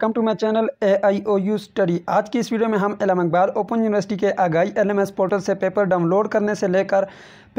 come to my channel A I O U study आज की इस वीडियो में हम एलम अखबार ओपन यूनिवर्सिटी के आगाई एल पोर्टल से पेपर डाउनलोड करने से लेकर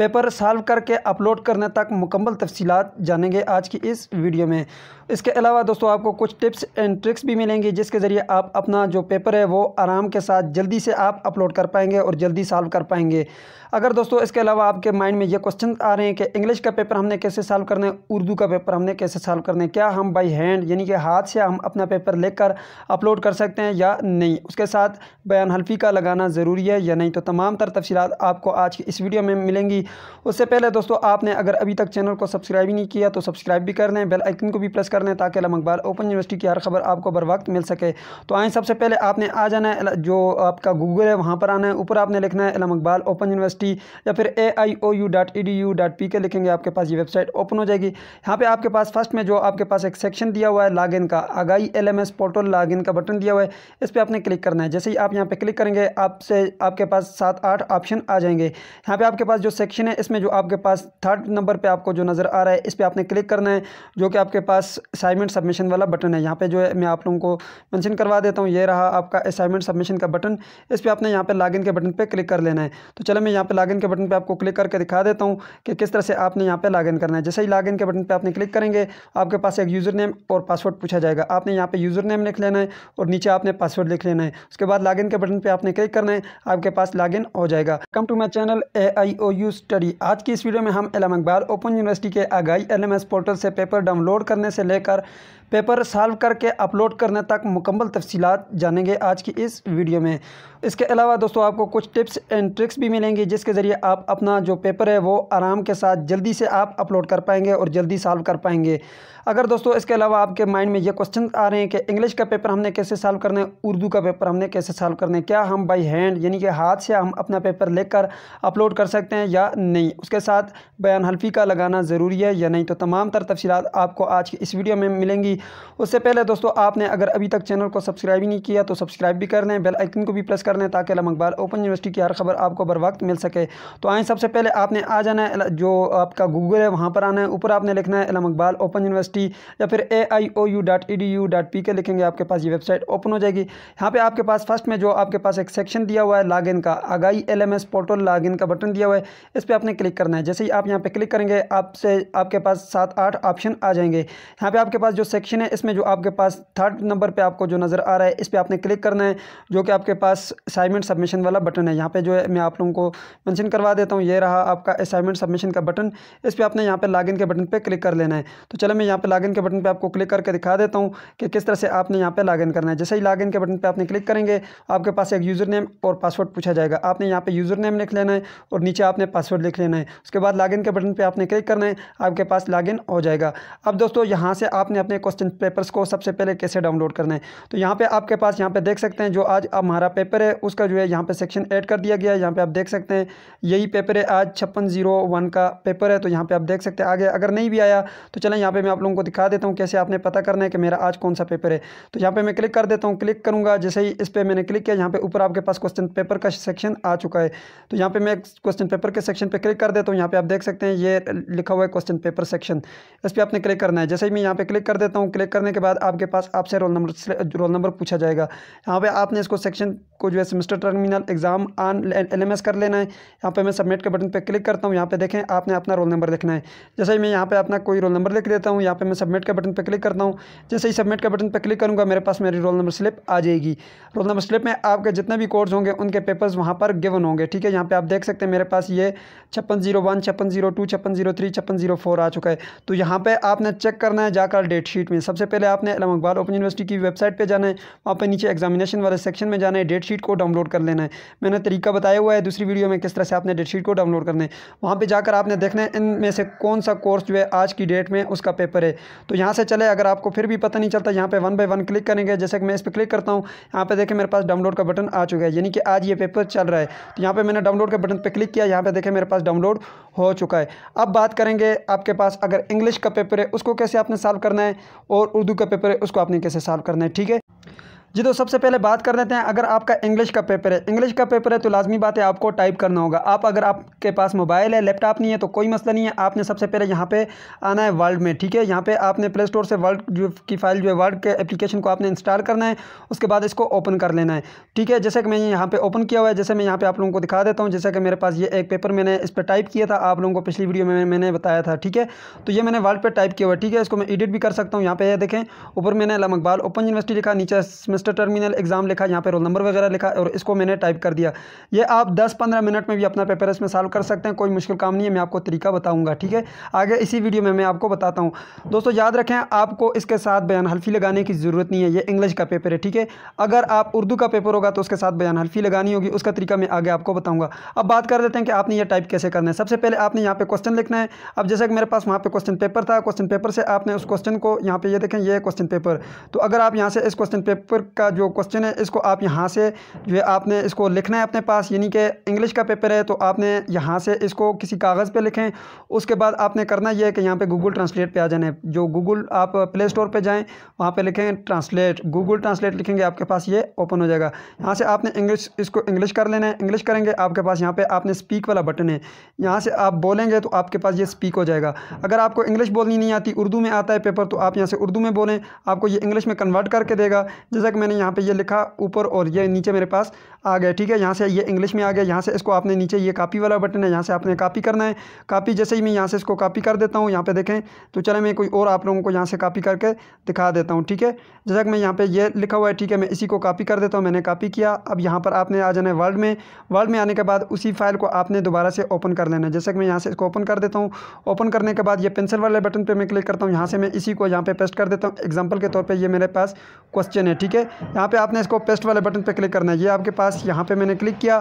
पेपर सॉल्व करके अपलोड करने तक मुकम्मल तफसीत जानेंगे आज की इस वीडियो में इसके अलावा दोस्तों आपको कुछ टिप्स एंड ट्रिक्स भी मिलेंगी जिसके ज़रिए आप अपना जो पेपर है वो आराम के साथ जल्दी से आप अपलोड कर पाएंगे और जल्दी सॉल्व कर पाएंगे अगर दोस्तों इसके अलावा आपके माइंड में ये क्वेश्चन आ रहे हैं कि इंग्लिश का पेपर हमने कैसे सॉल्व करना है उर्दू का पेपर हमने कैसे सॉल्व करना है क्या हम बाई हैंड यानी कि हाथ से हम अपना पेपर लेकर अपलोड कर सकते हैं या नहीं उसके साथ बयान हल्फी का लगाना ज़रूरी है या नहीं तो तमाम तर तफसीत आपको आज की इस वीडियो में मिलेंगी उससे पहले दोस्तों आपने अगर अभी तक चैनल को सब्सक्राइब ही नहीं किया तो सब्सक्राइब भी कर लें बेल आइकन को भी प्रेस कर लें ताकि अकबाल ओपन यूनिवर्सिटी की हर खबर आपको बर वक्त मिल सके तो आए सबसे पहले आपने आ जाना है जो आपका गूगल है वहाँ पर आना है ऊपर आपने लिखना है इलाम अकबाल ओपन यूनिवर्सिटी या फिर A I O U dot E D U dot P K लिखेंगे आपके पास ये वेबसाइट ओपन हो जाएगी यहाँ पर आपके पास फर्स्ट में जो आपके पास एक सेक्शन दिया हुआ है इन का आगाई एल एम एस पोर्टल इन का बटन दिया हुआ है इस पर आपने क्लिक करना है जैसे ही आप यहाँ पर क्लिक करेंगे आपसे आपके पास सात आठ ऑप्शन आ जाएंगे यहाँ पर आपके पास जो सेक्शन है इसमें जो आपके पास थर्ड नंबर पे आपको जो नज़र आ रहा है इस पर आपने क्लिक करना है जो कि आपके पास असाइनमेंट सबमिशन वाला बटन है यहाँ पे जो है मैं आप लोगों को मेंशन करवा देता हूँ ये रहा आपका असाइनमेंट सबमिशन का बटन इस पर आपने यहाँ पे लॉगिन के बटन पर क्लिक कर लेना है तो चलो मैं यहाँ पर लॉगिन के बटन पर आपको क्लिक करके दिखा देता हूँ कि किस तरह से आपने यहाँ पर लॉगिन करना है जैसे ही लॉगिन के बटन पर आपने क्लिक करेंगे आपके पास एक यूज़र नेम और पासवर्ड पूछा जाएगा आपने यहाँ पर यूज़र नेम लिख लेना है और नीचे आपने पासवर्ड लिख लेना है उसके बाद लॉगिन के बटन पर आपने क्लिक करना है आपके पास लॉगिन हो जाएगा come to my channel A I O U study आज की इस वीडियो में हम इलाम अखबार ओपन यूनिवर्सिटी के आगाई एल पोर्टल से पेपर डाउनलोड करने से लेकर पेपर सॉल्व करके अपलोड करने तक मुकम्मल तफसीत जानेंगे आज की इस वीडियो में इसके अलावा दोस्तों आपको कुछ टिप्स एंड ट्रिक्स भी मिलेंगी जिसके ज़रिए आप अपना जो पेपर है वो आराम के साथ जल्दी से आप अपलोड कर पाएंगे और जल्दी सॉल्व कर पाएंगे अगर दोस्तों इसके अलावा आपके माइंड में ये क्वेश्चन आ रहे हैं कि इंग्लिश का पेपर हमने कैसे सॉल्व करना है उर्दू का पेपर हमने कैसे सॉल्व करना है क्या हम बाई हैंड यानी कि हाथ से हम अपना पेपर लेकर अपलोड कर सकते हैं या नहीं उसके साथ बयान हल्फी का लगाना ज़रूरी है या नहीं तो तमाम तर तफसीत आपको आज की इस वीडियो में मिलेंगी उससे पहले दोस्तों आपने अगर अभी तक चैनल को सब्सक्राइब नहीं किया तो सब्सक्राइब भी कर लें बेल आइकन को भी प्रेस कर लें ताकि अलम अखबार ओपन यूनिवर्सिटी की हर खबर आपको बर वक्त मिल सके तो आए सबसे पहले आपने आ जाना है जो आपका गूगल है वहाँ पर आना है ऊपर आपने लिखना है अलम अकबाल ओपन यूनिवर्सिटी या फिर A I O U dot E D U dot P K लिखेंगे आपके पास ये वेबसाइट ओपन हो जाएगी यहाँ पर आपके पास फर्स्ट में जो आपके पास एक सेक्शन दिया हुआ है इन का आगाई एल एम एस पोर्टल इन का बटन दिया हुआ है इस पर आपने क्लिक करना है जैसे ही आप यहाँ पर क्लिक करेंगे आपसे आपके पास सात आठ ऑप्शन आ जाएंगे यहाँ पर आपके पास जो सेक्शन सेक्शन है इसमें जो आपके पास थर्ड नंबर पे आपको जो नज़र आ रहा है इस पर आपने क्लिक करना है जो कि आपके पास असाइनमेंट सबमिशन वाला बटन है यहाँ पे जो है मैं आप लोगों को मेंशन करवा देता हूँ ये रहा आपका असाइनमेंट सबमिशन का बटन इस पर आपने यहाँ पर लॉगिन के बटन पर क्लिक कर लेना है तो चलो मैं यहाँ पर लॉगिन के बटन पर आपको क्लिक करके दिखा देता हूँ कि किस तरह से आपने यहाँ पर लॉगिन करना है जैसे ही लॉगिन के बटन पर आपने क्लिक करेंगे आपके पास एक यूज़र नेम और पासवर्ड पूछा जाएगा आपने यहाँ पर यूज़र नेम लिख लेना है और नीचे आपने पासवर्ड लिख लेना है उसके बाद लॉगिन के बटन पर आपने क्लिक करना है आपके पास लॉगिन हो जाएगा अब दोस्तों यहाँ से आपने अपने क्वेश्चन क्वेश्चन पेपर्स को सबसे पहले कैसे डाउनलोड करना है तो यहाँ पे आपके पास यहाँ पे देख सकते हैं जो आज हमारा पेपर है उसका जो है यहाँ पे सेक्शन ऐड कर दिया गया है यहाँ पे आप देख सकते हैं यही पेपर है आज छप्पन जीरो वन का पेपर है तो यहाँ पे आप देख सकते हैं आगे अगर नहीं भी आया तो चलें यहाँ पे मैं आप लोगों को दिखा देता हूँ कैसे आपने पता करना है कि मेरा आज कौन सा पेपर है तो यहाँ पे मैं क्लिक कर देता हूँ क्लिक करूँगा जैसे ही इस पर मैंने क्लिक किया यहाँ पे ऊपर आपके पास क्वेश्चन पेपर का सेक्शन आ चुका है तो यहाँ पे मैं क्वेश्चन पेपर के सेक्शन पे क्लिक कर देता हूँ यहाँ पे आप देख सकते हैं ये लिखा हुआ है क्वेश्चन पेपर सेक्शन इस पर आपने क्लिक करना है जैसे ही मैं यहाँ पे क्लिक कर देता हूँ क्लिक करने के बाद आपके पास आपसे रोल नंबर रोल नंबर पूछा जाएगा यहाँ पे आपने इसको सेक्शन को जो है सेमेस्टर टर्मिनल एग्जाम आन एल कर लेना है यहाँ पे मैं सबमिट के बटन पे क्लिक करता हूँ यहाँ पे देखें आपने अपना रोल नंबर लिखना है जैसे ही मैं यहाँ पे अपना कोई रोल नंबर लिख देता हूँ यहाँ पे मैं सबमिट के बटन पे क्लिक करता हूँ जैसे ही सबमिट के बटन पे क्लिक करूँगा मेरे पास मेरी रोल नंबर स्लिप आ जाएगी रोल नंबर स्लिप में आपके जितने भी कोर्स होंगे उनके पेपर्स वहाँ पर गिवन होंगे ठीक है यहाँ पर आप देख सकते हैं मेरे पास ये छप्पन जीरो वन छप्पन जीरो टू छप्पन जीरो थ्री छप्पन जीरो फोर आ चुका है तो यहाँ पर आपने चेक करना है जाकर डेट शीट में हैं सबसे पहले आपने अलम इकबाल ओपन यूनिवर्सिटी की वेबसाइट पर जाना है वहाँ पर नीचे एग्जामिनेशन वाले सेक्शन में जाना है डेट शीट को डाउनलोड कर लेना है मैंने तरीका बताया हुआ है दूसरी वीडियो में किस तरह से आपने डेट शीट को डाउनलोड करना है वहाँ पर जाकर आपने देखना है इनमें से कौन सा कोर्स जो है आज की डेट में उसका पेपर है तो यहाँ से चले अगर आपको फिर भी पता नहीं चलता यहाँ पर वन बाई वन क्लिक करेंगे जैसे कि मैं इस पर क्लिक करता हूँ यहाँ पर देखें मेरे पास डाउनलोड का बटन आ चुका है यानी कि आज ये पेपर चल रहा है तो यहाँ पर मैंने डाउनलोड के बटन पर क्लिक किया यहाँ पर देखें मेरे पास डाउनलोड हो चुका है अब बात करेंगे आपके पास अगर इंग्लिश का पेपर है उसको कैसे आपने सॉल्व करना है और उर्दू का पेपर है उसको आपने कैसे सॉल्व करना है ठीक है जी तो सबसे पहले बात कर लेते हैं अगर आपका इंग्लिश का पेपर है इंग्लिश का पेपर है तो लाजमी बात है आपको टाइप करना होगा आप अगर आपके पास मोबाइल है लैपटॉप नहीं है तो कोई मसला नहीं है आपने सबसे पहले यहाँ पे आना है वर्ल्ड में ठीक है यहाँ पे आपने प्ले स्टोर से वर्ल्ड की फाइल जो है वर्ल्ड के एप्लीकेशन को आपने इंस्टॉल करना है उसके बाद इसको ओपन कर लेना है ठीक है जैसे कि मैंने यहाँ पर ओपन किया हुआ है जैसे मैं यहाँ पर आप लोगों को दिखा देता हूँ जैसे कि मेरे पास ये एक पेपर मैंने इस पर टाइप किया था आप लोगों को पिछली वीडियो में मैंने बताया था ठीक है तो ये मैंने वर्ल्ड पर टाइप किया हुआ है ठीक है इसको मैं एडिट भी कर सकता हूँ यहाँ पर देखें ऊपर मैंने लम ओपन यूनिवर्सिटी लिखा नीचे सेमेस्टर टर्मिनल एग्जाम लिखा यहाँ पे रोल नंबर वगैरह लिखा और इसको मैंने टाइप कर दिया ये आप 10-15 मिनट में भी अपना पेपर इसमें सॉल्व कर सकते हैं कोई मुश्किल काम नहीं है मैं आपको तरीका बताऊंगा ठीक है आगे इसी वीडियो में मैं आपको बताता हूँ दोस्तों याद रखें आपको इसके साथ बयान हल्फी लगाने की ज़रूरत नहीं है ये इंग्लिश का पेपर है ठीक है अगर आप उर्दू का पेपर होगा तो उसके साथ बयान हल्फी लगानी होगी उसका तरीका मैं आगे आपको बताऊँगा अब बात कर देते हैं कि आपने यह टाइप कैसे करना है सबसे पहले आपने यहाँ पर क्वेश्चन लिखना है अब जैसे कि मेरे पास वहाँ पर क्वेश्चन पेपर था क्वेश्चन पेपर से आपने उस क्वेश्चन को यहाँ पे ये देखें ये क्वेश्चन पेपर तो अगर आप यहाँ से इस क्वेश्चन पेपर का जो क्वेश्चन है इसको आप यहाँ से जो है आपने इसको लिखना है अपने पास यानी कि इंग्लिश का पेपर है तो आपने यहाँ से इसको किसी कागज़ पे लिखें उसके बाद आपने करना यह है कि यहाँ पे गूगल ट्रांसलेट पे आ जाना है जो गूगल आप प्ले स्टोर पर जाएँ वहाँ पर लिखें ट्रांसलेट गूगल ट्रांसलेट लिखेंगे आपके पास ये ओपन हो जाएगा यहाँ से आपने इंग्लिश इसको इंग्लिश कर लेना है इंग्लिश करेंगे आपके पास यहाँ पर आपने स्पीक वाला बटन है यहाँ से आप बोलेंगे तो आपके पास ये स्पीक हो जाएगा अगर आपको इंग्लिश बोलनी नहीं आती उर्दू में आता है पेपर तो आप यहाँ से उर्दू में बोलें आपको ये इंग्लिश में कन्वर्ट करके देगा जैसा कि मैंने यहाँ पे ये लिखा ऊपर और ये नीचे मेरे पास आ गया ठीक है यहाँ से ये इंग्लिश में आ गया यहाँ से इसको आपने नीचे ये कापी वाला बटन है यहाँ से आपने कापी करना है कापी जैसे ही मैं यहाँ से इसको कापी कर देता हूँ यहाँ पे देखें तो चले मैं कोई और आप लोगों को यहाँ से कापी करके दिखा देता हूँ ठीक है जैसा कि मैं यहाँ पे ये लिखा हुआ है ठीक है मैं इसी को कापी कर देता हूँ मैंने कापी किया अब यहाँ पर आपने आ जाना है वर्ल्ड में वर्ल्ड में आने के बाद उसी फाइल को आपने दोबारा से ओपन कर लेना है जैसे कि मैं यहाँ से इसको ओपन कर देता हूँ ओपन करने के बाद ये पेंसिल वाले बटन पर मैं क्लिक करता हूँ यहाँ से मैं इसी को यहाँ पर पेस्ट कर देता हूँ एग्जाम्पल के तौर पर ये मेरे पास क्वेश्चन है ठीक है यहाँ पे आपने इसको पेस्ट वाले बटन पे क्लिक करना है ये आपके पास यहाँ पे मैंने क्लिक किया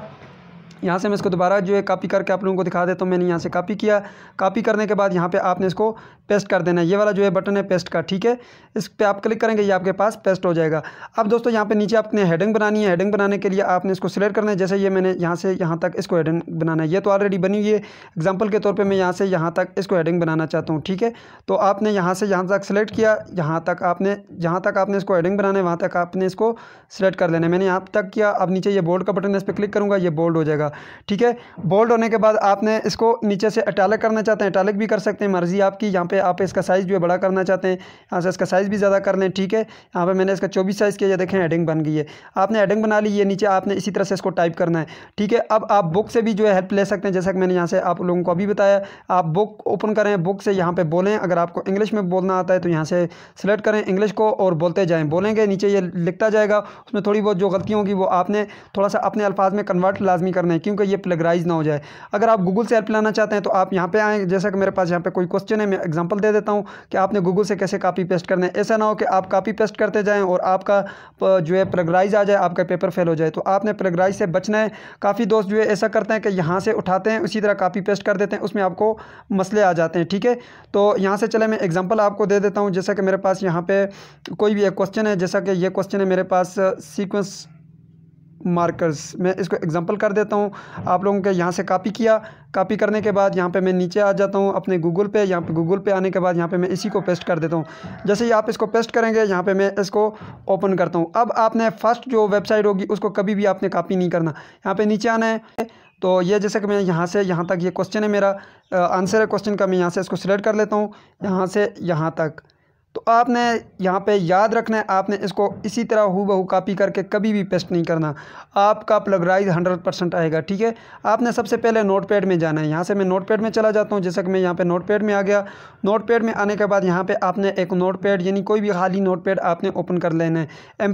यहाँ से मैं इसको दोबारा जो है कापी करके आप लोगों को दिखा देता हूँ मैंने यहाँ से कापी किया कापी करने के बाद यहाँ पे आपने इसको पेस्ट कर देना है ये वाला जो है बटन है पेस्ट का ठीक है इस पर आप क्लिक करेंगे ये आपके पास पेस्ट हो जाएगा अब दोस्तों यहाँ पे नीचे आपने हेडिंग बनानी है हेडिंग बनाने के लिए आपने इसको सिलेक्ट करना है जैसे ये मैंने यहाँ से यहाँ तक इसको हेडिंग बनाना है ये तो ऑलरेडी बनी हुई है एग्जाम्पल के तौर पर मैं यहाँ से यहाँ तक इसको हेडिंग बनाना चाहता हूँ ठीक है तो आपने यहाँ से यहाँ तक सिलेक्ट किया यहाँ तक आपने जहाँ तक आपने इसको हेडिंग बनाना है वहाँ तक आपने इसको सिलेक्ट कर लेना है मैंने यहाँ तक किया अब नीचे ये बोल्ड का बटन है इस पर क्लिक करूँगा ये बोल्ड हो जाएगा जाएगा ठीक है बोल्ड होने के बाद आपने इसको नीचे से अटैलक करना चाहते हैं अटैलक भी कर सकते हैं मर्ज़ी आपकी यहाँ पे आप इसका साइज़ जो है बड़ा करना चाहते हैं यहाँ से इसका साइज़ भी ज़्यादा कर लें ठीक है यहाँ पर मैंने इसका चौबीस साइज़ किया देखें हेडिंग बन गई है आपने हेडिंग बना ली है नीचे आपने इसी तरह से इसको टाइप करना है ठीक है अब आप बुक से भी जो है हेल्प ले सकते हैं जैसा कि मैंने यहाँ से आप लोगों को अभी बताया आप बुक ओपन करें बुक से यहाँ पर बोलें अगर आपको इंग्लिश में बोलना आता है तो यहाँ से सिलेक्ट करें इंग्लिश को और बोलते जाएँ बोलेंगे नीचे ये लिखता जाएगा उसमें थोड़ी बहुत जो गलतियाँ होगी वो आपने थोड़ा सा अपने अल्फाज में कन्वर्ट लाजमी करना है हैं क्योंकि ये प्लगराइज ना हो जाए अगर आप गूगल से हेल्प लाना चाहते हैं तो आप यहाँ पे आएँ जैसा कि मेरे पास यहाँ पे कोई क्वेश्चन है मैं एग्जांपल दे देता हूँ कि आपने गूगल से कैसे कापी पेस्ट करना है ऐसा ना हो कि आप कापी पेस्ट करते जाएँ और आपका जो है प्लगराइज आ जाए आपका पेपर फेल हो जाए तो आपने प्लगराइज से बचना है काफ़ी दोस्त जो है ऐसा करते हैं कि यहाँ से उठाते हैं उसी तरह कापी पेस्ट कर देते हैं उसमें आपको मसले आ जाते हैं ठीक है तो यहाँ से चले मैं एग्ज़ाम्पल आपको दे देता हूँ जैसा कि मेरे पास यहाँ पर कोई भी एक क्वेश्चन है जैसा कि ये क्वेश्चन है मेरे पास सीक्वेंस मार्कर्स मैं इसको एग्जांपल कर देता हूँ आप लोगों के यहाँ से कॉपी किया कॉपी करने के बाद यहाँ पे मैं नीचे आ जाता हूँ अपने गूगल पे यहाँ पे गूगल पे आने के बाद यहाँ पे मैं इसी को पेस्ट कर देता हूँ जैसे ही आप इसको पेस्ट करेंगे यहाँ पे मैं इसको ओपन करता हूँ अब आपने फर्स्ट जो वेबसाइट होगी उसको कभी भी आपने कापी नहीं करना यहाँ पर नीचे आना है तो ये जैसे कि मैं यहाँ से यहाँ तक ये क्वेश्चन है मेरा आंसर है क्वेश्चन का मैं यहाँ से इसको सिलेक्ट कर लेता हूँ यहाँ से यहाँ तक तो आपने यहाँ पे याद रखना है आपने इसको इसी तरह हु बहू कापी करके कभी भी पेस्ट नहीं करना आपका प्लग राइज हंड्रेड परसेंट आएगा ठीक है आपने सबसे पहले नोटपैड में जाना है यहाँ से मैं नोटपैड में चला जाता हूँ जैसा कि मैं यहाँ पे नोटपैड में आ गया नोटपैड में आने के बाद यहाँ पे आपने एक नोटपैड यानी कोई भी खाली नोटपैड आपने ओपन कर लेना है एम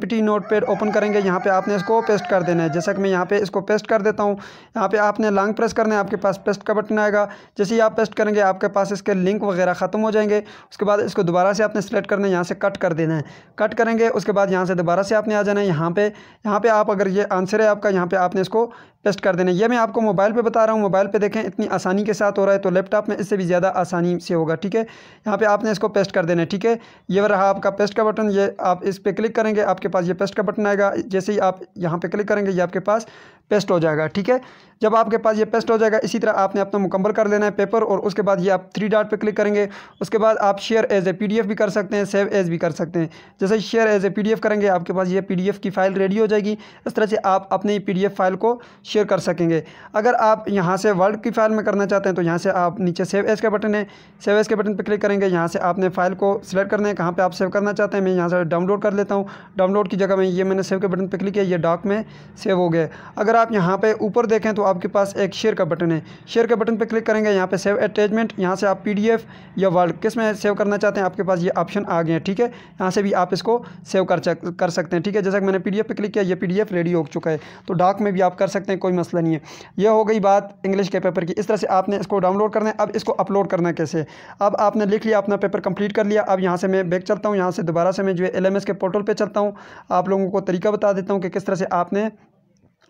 पैड ओपन करेंगे यहाँ पर आपने इसको पेस्ट कर देना है जैसा कि मैं यहाँ पर इसको पेस्ट कर देता हूँ यहाँ पर आपने लॉन्ग प्रेस करना है आपके पास पेस्ट का बटन आएगा जैसे ही आप पेस्ट करेंगे आपके पास इसके लिंक वगैरह ख़त्म हो जाएंगे उसके बाद इसको दोबारा से आपने सेलेक्ट करना है यहाँ से कट कर देना है कट करेंगे उसके बाद यहाँ से दोबारा से आपने आ जाना है यहाँ पे यहाँ पे आप अगर ये आंसर है आपका यहाँ पे आपने इसको पेस्ट कर देना है ये मैं आपको मोबाइल पे बता रहा हूँ मोबाइल पे देखें इतनी आसानी के साथ हो रहा है तो लैपटॉप में इससे भी ज़्यादा आसानी से होगा ठीक है यहाँ पे आपने इसको पेस्ट कर देना है ठीक है ये रहा आपका पेस्ट का बटन ये आप इस पर क्लिक करेंगे आपके पास ये पेस्ट का बटन आएगा जैसे ही आप यहाँ पर क्लिक करेंगे ये आपके पास पेस्ट हो जाएगा ठीक है जब आपके पास ये पेस्ट हो जाएगा इसी तरह आपने अपना मुकम्मल कर लेना है पेपर और उसके बाद ये आप थ्री डॉट पे क्लिक करेंगे उसके बाद आप शेयर एज ए पीडीएफ भी कर सकते हैं सेव एज भी कर सकते हैं जैसे शेयर एज ए पीडीएफ करेंगे आपके पास ये पीडीएफ की फ़ाइल रेडी हो जाएगी इस तरह से आप अपनी एफ फाइल को शेयर कर सकेंगे अगर आप यहाँ से वर्ड की फाइल में करना चाहते हैं तो यहाँ से आप नीचे सेव एज का बटन है सेव एज के बटन पर क्लिक करेंगे यहाँ से आपने फाइल को सिलेक्ट करना है कहाँ पर आप सेव करना चाहते हैं मैं यहाँ से डाउनलोड कर लेता हूँ डाउनलोड की जगह में ये मैंने सेव के बटन पर क्लिक किया ये डॉक में सेव हो गया अगर अगर आप यहाँ पे ऊपर देखें तो आपके पास एक शेयर का बटन है शेयर के बटन पे क्लिक करेंगे यहाँ पे सेव अटैचमेंट यहाँ से आप पीडीएफ या वर्ड किस में सेव करना चाहते हैं आपके पास ये ऑप्शन आ गए हैं ठीक है यहाँ से भी आप इसको सेव कर कर सकते हैं ठीक है जैसा कि मैंने पी पे क्लिक किया ये पी रेडी हो चुका है तो डाक में भी आप कर सकते हैं कोई मसला नहीं है यह हो गई बात इंग्लिश के पेपर की इस तरह से आपने इसको डाउनलोड करना है अब इसको अपलोड करना है कैसे अब आपने लिख लिया अपना पेपर कंप्लीट कर लिया अब यहाँ से मैं बैक चलता हूँ यहाँ से दोबारा से मैं जो है एल के पोर्टल पर चलता हूँ आप लोगों को तरीका बता देता हूँ कि किस तरह से आपने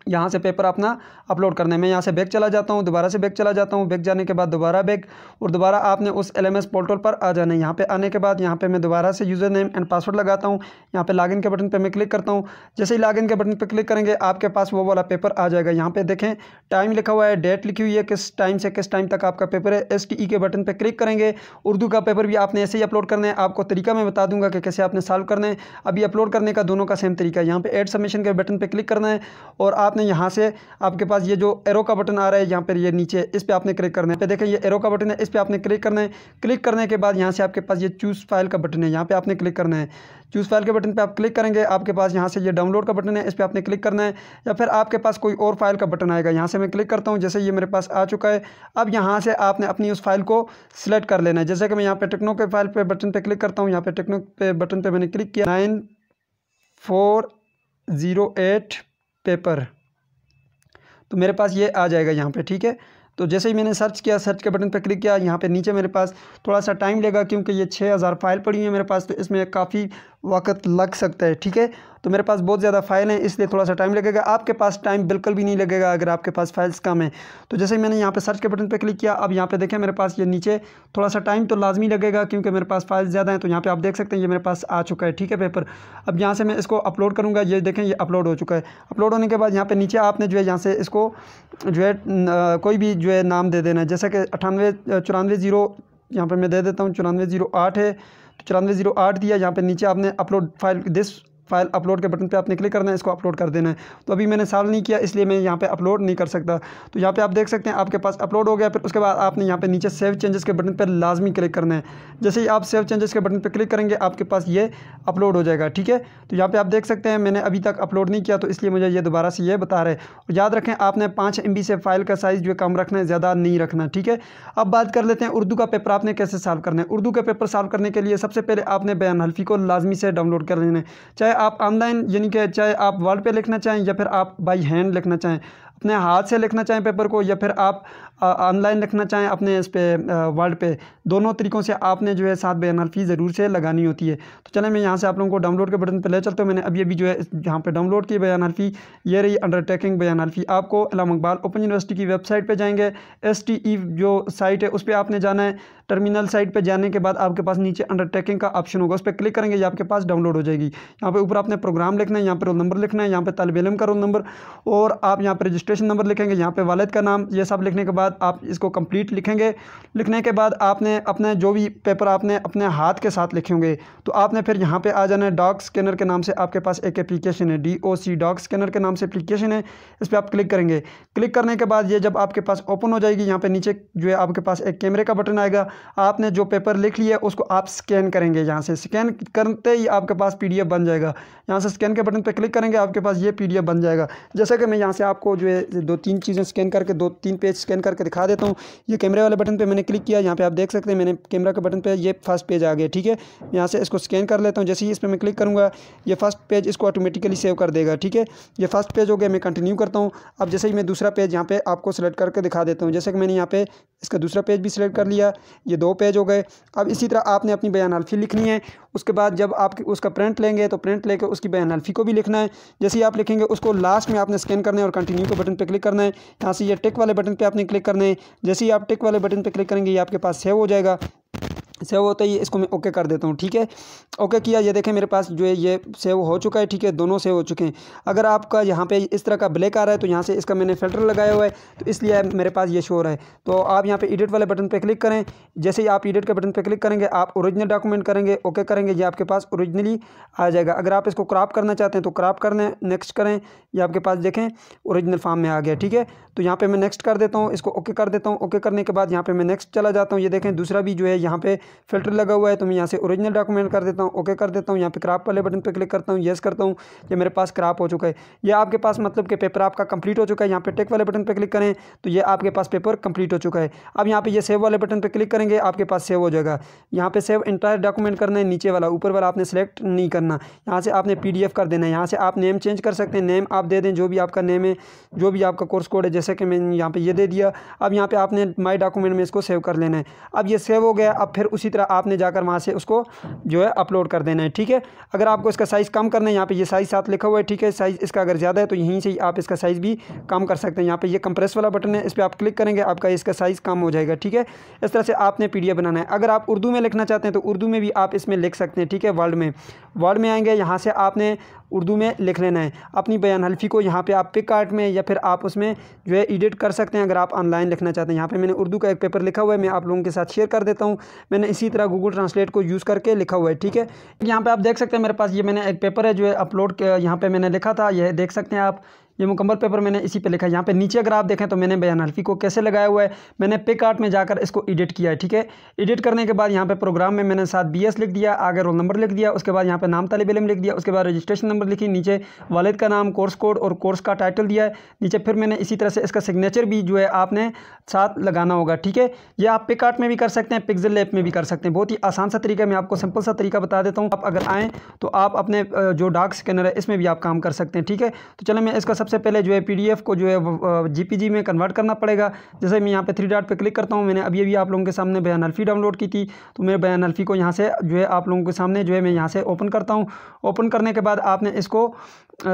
यहाँ से पेपर अपना अपलोड करने में यहाँ से बैग चला जाता हूँ दोबारा से बैग चला जाता हूँ बैग जाने के बाद दोबारा बैग और दोबारा आपने उस एलएमएस पोर्टल पर आ जाना है यहाँ पे आने के बाद यहाँ पे मैं दोबारा से यूज़र नेम एंड पासवर्ड लगाता हूँ यहाँ पे लॉगिन के बटन पे मैं क्लिक करता हूँ जैसे ही लॉगिन के बटन पर क्लिक करेंगे आपके पास वो वाला पेपर आ जाएगा यहाँ पर देखें टाइम लिखा हुआ है डेट लिखी हुई है किस टाइम से किस टाइम तक आपका पेपर है एस e के बटन पर क्लिक करेंगे उर्दू का पेपर भी आपने ऐसे ही अपलोड करना है आपको तरीका मैं बता दूंगा कि कैसे आपने सॉल्व करना है अभी अपलोड करने का दोनों का सेम तरीका है यहाँ पर एड सबमिशन के बटन पर क्लिक करना है और आप आपने यहाँ से आपके पास ये जो एरो का बटन आ रहा है यहाँ पर ये नीचे इस पर आपने क्लिक करना है पे तो देखें ये एरो का बटन है इस पर आपने क्लिक करना है क्लिक करने के बाद यहाँ से आपके पास ये चूज़ फाइल का बटन है यहाँ पर आपने क्लिक करना है चूज़ फाइल के बटन पर आप क्लिक करेंगे आपके पास यहाँ से ये डाउनलोड का बटन है इस पर आपने क्लिक करना है या फिर आपके पास कोई और फाइल का बटन आएगा यहाँ से मैं क्लिक करता हूँ जैसे ये मेरे पास आ चुका है अब यहाँ से आपने अपनी उस फाइल को सिलेक्ट कर लेना है जैसे कि मैं यहाँ पर टेक्नो के फाइल पर बटन पर क्लिक करता हूँ यहाँ पर टेक्नो पे बटन पर मैंने क्लिक किया nine four zero eight paper तो मेरे पास ये आ जाएगा यहाँ पे ठीक है तो जैसे ही मैंने सर्च किया सर्च के बटन पर क्लिक किया यहाँ पे नीचे मेरे पास थोड़ा सा टाइम लेगा क्योंकि ये छः हज़ार फाइल पड़ी है मेरे पास तो इसमें काफ़ी वक्त लग सकता है ठीक है तो मेरे पास बहुत ज़्यादा फाइल हैं इसलिए थोड़ा सा टाइम लगेगा आपके पास टाइम बिल्कुल भी नहीं लगेगा अगर आपके पास फाइल्स कम है तो जैसे मैंने यहाँ पे सर्च के बटन पे क्लिक किया अब यहाँ पे देखें मेरे पास ये नीचे थोड़ा सा टाइम तो लाजमी लगेगा क्योंकि मेरे पास फाइल्स ज़्यादा हैं तो यहाँ पर आप देख सकते हैं ये मेरे पास आ चुका है ठीक है पेपर अब यहाँ से मैं इसको अपलोड करूँगा ये देखें ये अपलोड हो चुका है अपलोड होने के बाद यहाँ पर नीचे आपने जो है यहाँ से इसको जो है कोई भी जो है नाम दे देना है जैसा कि अठानवे चौरानवे ज़ीरो यहाँ पर मैं दे देता हूँ चौरानवे ज़ीरो आठ है चौरानवे जीरो आठ दिया यहाँ पे नीचे आपने upload file this file upload के बटन पे आपने क्लिक करना है इसको अपलोड कर देना है तो अभी मैंने साल नहीं किया इसलिए मैं यहाँ पे अपलोड नहीं कर सकता तो यहाँ पे आप देख सकते हैं आपके पास अपलोड हो गया फिर उसके बाद आपने यहाँ पे नीचे सेव चेंजेस के बटन पर लाजमी क्लिक करना है जैसे ही आप सेव चेंजेस के बटन पर क्लिक करेंगे आपके पास ये अपलोड हो जाएगा ठीक है तो यहाँ पर आप देख सकते हैं मैंने अभी तक अपलोड नहीं किया तो इसलिए मुझे ये दोबारा से ये बता रहे और याद रखें आपने पाँच एम से फाइल का साइज़ जो कम रखना है ज़्यादा नहीं रखना ठीक है अब बात कर लेते हैं उर्दू का पेपर आपने कैसे सॉल्व करना है उर्दू का पेपर सॉल्व करने के लिए सबसे पहले आपने बयान हल्फी को लाजमी से डाउनलोड कर लेना है चाहे आप ऑनलाइन यानी कि चाहे आप वर्ड पे लिखना चाहें या फिर आप बाई हैंड लिखना चाहें अपने हाथ से लिखना चाहें पेपर को या फिर आप ऑनलाइन लिखना चाहें अपने इस पर वर्ड पे दोनों तरीक़ों से आपने जो है साथ बयान फ़ी ज़रूर से लगानी होती है तो चलें मैं यहाँ से आप लोगों को डाउनलोड के बटन पर ले चलता हूँ मैंने अभी अभी जो है यहाँ पर डाउनलोड की बयान फ़ी ये रही अंडरटेकिंग बयान फ़ी आपको अलाम इकबाल ओपन यूनिवर्सिटी की वेबसाइट पर जाएंगे एस टी ई जो साइट है उस पर आपने जाना है टर्मिनल साइट पर जाने के बाद आपके पास नीचे अंडरटेकिंग का ऑप्शन होगा उस पर क्लिक करेंगे आपके पास डाउनलोड हो जाएगी यहाँ पर ऊपर आपने प्रोग्राम लिखना है यहाँ पर रोल नंबर लिखना है यहाँ पर तलब इलम का रोल नंबर और आप यहाँ पर रजिस्टर रजिस्ट्रेशन नंबर लिखेंगे यहाँ पे वालद का नाम ये सब लिखने के बाद आप इसको कंप्लीट लिखेंगे लिखने के बाद आपने अपने जो भी पेपर आपने अपने हाथ के साथ लिखे होंगे तो आपने फिर यहाँ पे आ जाना है डॉक स्कैनर के नाम से आपके पास एक एप्लीकेशन है D O C doc scanner के नाम से अप्लीकेशन है इस पर आप क्लिक करेंगे क्लिक करने के बाद ये जब आपके पास ओपन हो जाएगी यहाँ पर नीचे जो है आपके पास एक कैमरे का बटन आएगा आपने जो पेपर लिख लिया उसको आप स्कैन करेंगे यहाँ से स्कैन करते ही आपके पास पी बन जाएगा यहाँ से स्कैन के बटन पर क्लिक करेंगे आपके पास ये पी बन जाएगा जैसे कि मैं यहाँ से आपको जो है दो तीन चीज़ें स्कैन करके दो तीन पेज स्कैन करके दिखा देता हूँ ये कैमरे वाले बटन पे मैंने क्लिक किया यहाँ पे आप देख सकते हैं मैंने कैमरा के बटन पे ये फर्स्ट पेज आ गया ठीक है यहाँ से इसको स्कैन कर लेता हूँ जैसे ही इस पर मैं क्लिक करूँगा ये फर्स्ट पेज इसको ऑटोमेटिकली सेव कर देगा ठीक है ये फर्स्ट पेज हो गया मैं कंटिन्यू करता हूँ अब जैसे ही मैं दूसरा पेज यहाँ पर आपको सेलेक्ट करके दिखा देता हूँ जैसे कि मैंने यहाँ पर इसका दूसरा पेज भी सिलेक्ट कर लिया ये दो पेज हो गए अब इसी तरह आपने अपनी बयान हल्फी लिखनी है उसके बाद जब आप उसका प्रिंट लेंगे तो प्रिंट लेकर उसकी बयान हल्फी को भी लिखना है जैसे ही आप लिखेंगे उसको लास्ट में आपने स्कैन करना है और कंटिन्यू को बटन पर क्लिक करना है यहाँ से ये टिक वाले बटन पर आपने क्लिक करना है जैसे ही आप टिक वाले बटन पर क्लिक करेंगे ये आपके पास सेव हो जाएगा सेव होता है इसको मैं ओके कर देता हूँ ठीक है ओके किया ये देखें मेरे पास जो है ये सेव हो चुका है ठीक है दोनों सेव हो चुके हैं अगर आपका यहाँ पे इस तरह का ब्लैक आ रहा है तो यहाँ से इसका मैंने फिल्टर लगाया हुआ है तो इसलिए मेरे पास ये शोर है तो आप यहाँ पे एडिट वाले बटन पर क्लिक करें जैसे ही आप एडिट के बटन पर क्लिक करेंगे आप औरिजिनल डॉक्यूमेंट करेंगे ओके करेंगे ये आपके पास औरिजिनली आ जाएगा अगर आप इसको क्राप करना चाहते हैं तो कर करने नेक्स्ट करें यह आपके पास देखें औरिजिनल फार्म में आ गया ठीक है तो यहाँ पे मैं नेक्स्ट कर देता हूँ इसको ओके कर देता हूँ ओके करने के बाद यहाँ पे मैं नेक्स्ट चला जाता हूँ ये देखें दूसरा भी जो है यहाँ पे फिल्टर लगा हुआ है तो मैं यहाँ से ओरिजिनल डॉक्यूमेंट कर देता हूँ ओके कर देता हूँ यहाँ पे क्राप वाले बटन पर क्लिक करता हूँ येस करता हूँ ये मेरे पास क्राप हो चुका है यह आपके पास मतलब कि पेपर आपका कंप्लीट हो चुका है यहाँ पे टेक वाले बटन पर क्लिक करें तो ये आपके पास पेपर कंप्लीट हो चुका है अब यहाँ पे ये सेव वाले बटन पर क्लिक करेंगे आपके पास सेव हो जाएगा यहाँ पे सेव इंटायर डॉक्यूमेंट करना है नीचे वाला ऊपर वाला आपने सेलेक्ट नहीं करना यहाँ से आपने पी कर देना है यहाँ से आप नेम चेंज कर सकते हैं नेम आप दे दें जो भी आपका नेम है जो भी आपका कोर्स कोड है जैसे कि मैंने यहाँ पे ये दे दिया अब यहाँ पे आपने माई डॉक्यूमेंट में इसको सेव कर लेना है अब ये सेव हो गया अब फिर उसी तरह आपने जाकर वहाँ से उसको जो है अपलोड कर देना है ठीक है अगर आपको इसका साइज़ कम करना है यहाँ पर ये साइज़ साथ लिखा हुआ है ठीक है साइज़ इसका अगर ज़्यादा है तो यहीं से आप इसका साइज़ भी कम कर सकते हैं यहाँ पर यह कंप्रेस वाला बटन है इस पर आप क्लिक करेंगे आपका इसका साइज़ कम हो जाएगा ठीक है इस तरह से आपने पी बनाना है अगर आप उर्दू में लिखना चाहते हैं तो उर्दू में भी आप इसमें लिख सकते हैं ठीक है वर्ल्ड में वर्ल्ड में आएंगे यहाँ से आपने उर्दू में लिख लेना है अपनी बयान हल्फी को यहाँ पे आप पिक आर्ट में या फिर आप उसमें जो है एडिट कर सकते हैं अगर आप ऑनलाइन लिखना चाहते हैं यहाँ पे मैंने उर्दू का एक पेपर लिखा हुआ है मैं आप लोगों के साथ शेयर कर देता हूँ मैंने इसी तरह गूगल ट्रांसलेट को यूज़ करके लिखा हुआ है ठीक है यहाँ पर आप देख सकते हैं मेरे पास ये मैंने एक पेपर है जो है अपलोड यहाँ पर मैंने लिखा था यह देख सकते हैं आप ये मुकम्मल पेपर मैंने इसी पे लिखा है यहाँ पे नीचे अगर आप देखें तो मैंने बयान हल्फी को कैसे लगाया हुआ है मैंने पिक आर्ट में जाकर इसको एडिट किया है ठीक है एडिट करने के बाद यहाँ पे प्रोग्राम में मैंने साथ बी लिख दिया आगे रोल नंबर लिख दिया उसके बाद यहाँ पर नाम तलब इलम लिख दिया उसके बाद रजिस्ट्रेशन नंबर लिखी नीचे वालद का नाम कोर्स कोड और कोर्स का टाइटल दिया है नीचे फिर मैंने इसी तरह से इसका सिग्नेचर भी जो है आपने साथ लगाना होगा ठीक है यह आप पिक आर्ट में भी कर सकते हैं पिक्जल लेप में भी कर सकते हैं बहुत ही आसान सा तरीका मैं आपको सिंपल सा तरीका बता देता हूँ आप अगर आएँ तो आप अपने जो डार्क स्कैनर है इसमें भी आप काम कर सकते हैं ठीक है तो चलो मैं इसका सबसे पहले जो है पी को जो है जी में कन्वर्ट करना पड़ेगा जैसे मैं यहाँ पे थ्री डॉट पे क्लिक करता हूँ मैंने अभी अभी आप लोगों के सामने बयान अल्फ़ी डाउनलोड की थी तो मैं बयान अल्फ़ी को यहाँ से जो है आप लोगों के सामने जो है मैं यहाँ से ओपन करता हूँ ओपन करने के बाद आपने इसको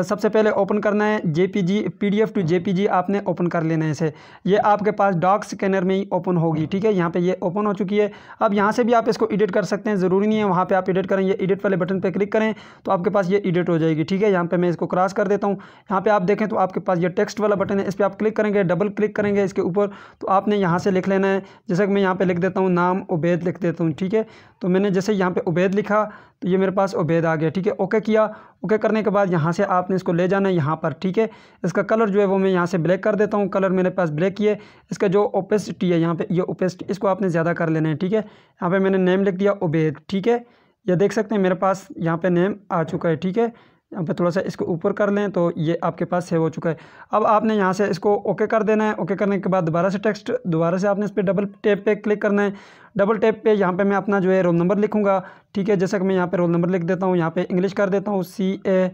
सबसे पहले ओपन करना है जे एफ टू जी आपने ओपन कर लेना है इसे ये आपके पास डॉक स्कैनर में ही ओपन होगी ठीक है यहाँ पे ये ओपन हो चुकी है अब यहाँ से भी आप इसको एडिट कर सकते हैं ज़रूरी नहीं है वहाँ पे आप एडिट करें ये एडिट वाले बटन पे क्लिक करें तो आपके पास ये एडिट हो जाएगी ठीक है यहाँ पे मैं इसको क्रॉस कर देता हूँ यहाँ पर आप देख देखें तो आपके पास ये टेक्स्ट वाला बटन है इस पर आप क्लिक करेंगे डबल क्लिक करेंगे इसके ऊपर तो आपने यहाँ से लिख लेना है जैसे कि मैं यहाँ पर लिख देता हूँ नाम उबैद लिख देता हूँ ठीक है तो मैंने जैसे यहाँ पर उबैद लिखा तो ये मेरे पास उबैद आ गया ठीक है ओके किया ओके करने के बाद यहाँ से आपने इसको ले जाना है यहाँ पर ठीक है इसका कलर जो है वो मैं यहाँ से ब्लैक कर देता हूँ कलर मेरे पास ब्लैक ही है इसका जो ओपेसिटी है यहाँ पे ये ओपेसिटी इसको आपने ज़्यादा कर लेना है ठीक है यहाँ पे मैंने नेम लिख दिया उबैद ठीक है ये देख सकते हैं मेरे पास यहाँ पर नेम आ चुका है ठीक है यहाँ पर थोड़ा सा इसको ऊपर कर लें तो ये आपके पास सेव हो चुका है अब आपने यहाँ से इसको ओके कर देना है ओके करने के बाद दोबारा से टेक्स्ट दोबारा से आपने इस पर डबल टेप पे क्लिक करना है डबल टेप पे यहाँ पे मैं अपना जो है रोल नंबर लिखूँगा ठीक है जैसा कि मैं यहाँ पे रोल नंबर लिख देता हूँ यहाँ पे इंग्लिश कर देता हूँ सी ए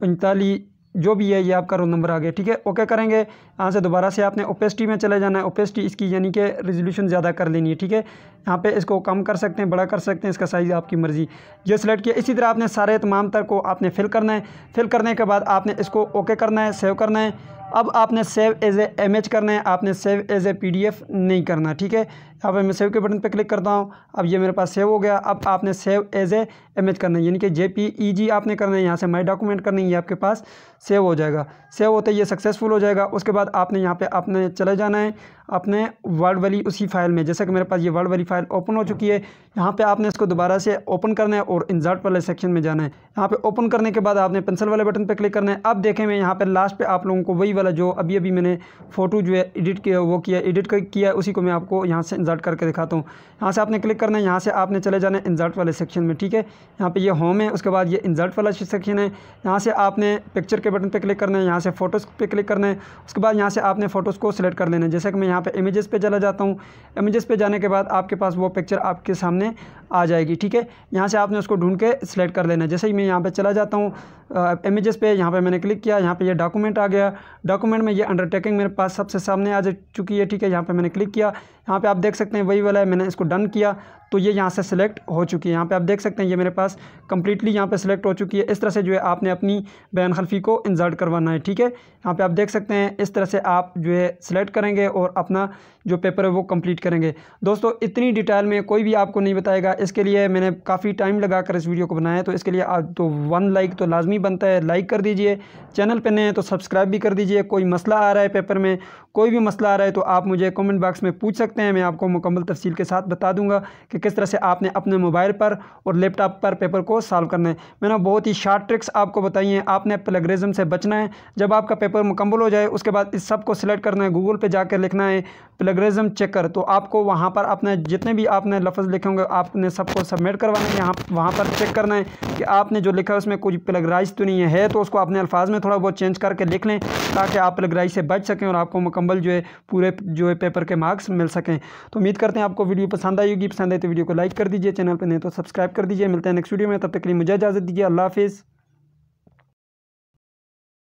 पैंतालीस जो भी है ये आपका रोल नंबर आ गया ठीक है ओके करेंगे यहाँ से दोबारा से आपने ओपेसिटी में चले जाना है ओपेसिटी इसकी यानी कि रेजोल्यूशन ज़्यादा कर लेनी है ठीक है यहाँ पे इसको कम कर सकते हैं बड़ा कर सकते हैं इसका साइज़ आपकी मर्ज़ी ये सिलेक्ट किया इसी तरह आपने सारे तमाम तर को आपने फिल करना है फिल करने के बाद आपने इसको ओके करना है सेव करना है अब आपने सेव एज ए एम करना है आपने सेव एज ए पी नहीं करना ठीक है अब मैं सेव के बटन पर क्लिक करता हूँ अब ये मेरे पास सेव हो गया अब आपने सेव एज ए एम करना है यानी कि जे पी ई जी आपने करना है यहाँ से माई डॉक्यूमेंट करनी है आपके पास सेव हो जाएगा सेव होते ये सक्सेसफुल हो जाएगा उसके बाद आपने यहाँ पर आपने चले जाना है अपने वर्ड वाली उसी फाइल में जैसा कि मेरे पास ये वर्ड वाली फाइल ओपन हो चुकी है यहाँ पे आपने इसको दोबारा से ओपन करना है और इंजर्ट वाले सेक्शन में जाना है यहाँ पे ओपन करने के बाद आपने पेंसिल वाले बटन पे क्लिक करना है अब देखें मैं यहाँ पर लास्ट पे आप लोगों को वही वाला जो अभी अभी मैंने फ़ोटो जो है एडिट किया वो किया एडिट किया उसी को मैं आपको यहाँ से इंजर्ट करके दिखाता हूँ यहाँ से आपने क्लिक करना है यहाँ से आपने चले जाना है इंजर्ट वाले सेक्शन में ठीक है यहाँ पर ये होम है उसके बाद ये इंजर्ट वाला सेक्शन है यहाँ से आपने पिक्चर के बटन पर क्लिक करना है यहाँ से फोटोज़ पर क्लिक करना है उसके बाद यहाँ से आपने फ़ोटोज़ को सिलेक्ट कर लेना है जैसा कि मैं यहाँ पे इमेजेस पे चला जाता हूँ इमेजेस पे जाने के बाद आपके पास वो पिक्चर आपके सामने आ जाएगी ठीक है यहाँ से आपने उसको ढूंढ के सिलेक्ट कर लेना जैसे ही मैं यहाँ पे चला जाता हूँ इमेजेस पे यहाँ पे मैंने क्लिक किया यहाँ पे ये यह डॉक्यूमेंट आ गया डॉक्यूमेंट में ये अंडरटेकिंग मेरे पास सबसे सामने आ जा चुकी है ठीक है यहाँ पर मैंने क्लिक किया यहाँ पे आप देख सकते हैं वही वाला है मैंने इसको डन किया तो ये यहाँ से सिलेक्ट हो चुकी है यहाँ पे आप देख सकते हैं ये मेरे पास कम्प्लीटली यहाँ पे सिलेक्ट हो चुकी है इस तरह से जो है आपने अपनी बैन खलफी को इंजर्ट करवाना है ठीक है यहाँ पे आप देख सकते हैं इस तरह से आप जो है सिलेक्ट करेंगे और अपना जो पेपर है वो कंप्लीट करेंगे दोस्तों इतनी डिटेल में कोई भी आपको नहीं बताएगा इसके लिए मैंने काफ़ी टाइम लगा कर इस वीडियो को बनाया तो इसके लिए आप तो वन लाइक तो लाजमी बनता है लाइक कर दीजिए चैनल पर नए हैं तो सब्सक्राइब भी कर दीजिए कोई मसला आ रहा है पेपर में कोई भी मसला आ रहा है तो आप मुझे कमेंट बॉक्स में पूछ सकते हैं मैं आपको मुकम्मल तफसील के साथ बता दूंगा कि किस तरह से आपने अपने मोबाइल पर और लैपटॉप पर पेपर को सॉल्व करना है मैंने बहुत ही शार्ट ट्रिक्स आपको बताई हैं आपने प्लेगरिज्म से बचना है जब आपका पेपर मुकम्मल हो जाए उसके बाद इस सब को सिलेक्ट करना है गूगल पर जाकर लिखना है प्लेगरिज्म चेकर तो आपको वहाँ पर अपने जितने भी आपने लफ्ज़ लिखे होंगे आपने सबको सबमिट करवाना है यहाँ वहाँ पर चेक करना है कि आपने जो लिखा है उसमें कुछ प्लेगराइज तो नहीं है तो उसको अपने अल्फाज में थोड़ा बहुत चेंज करके लिख लें ताकि आप प्लेगराइज से बच सकें और आपको मुकम्मल जो है पूरे जो है पेपर के मार्क्स मिल सकें तो उम्मीद करते हैं आपको वीडियो पसंद आएगी पसंद आई तो तो वीडियो को लाइक कर दीजिए चैनल पर नहीं तो सब्सक्राइब कर दीजिए मिलते हैं नेक्स्ट वीडियो में तब तक के लिए मुझे इजाज़त दीजिए अल्लाह हाफिज़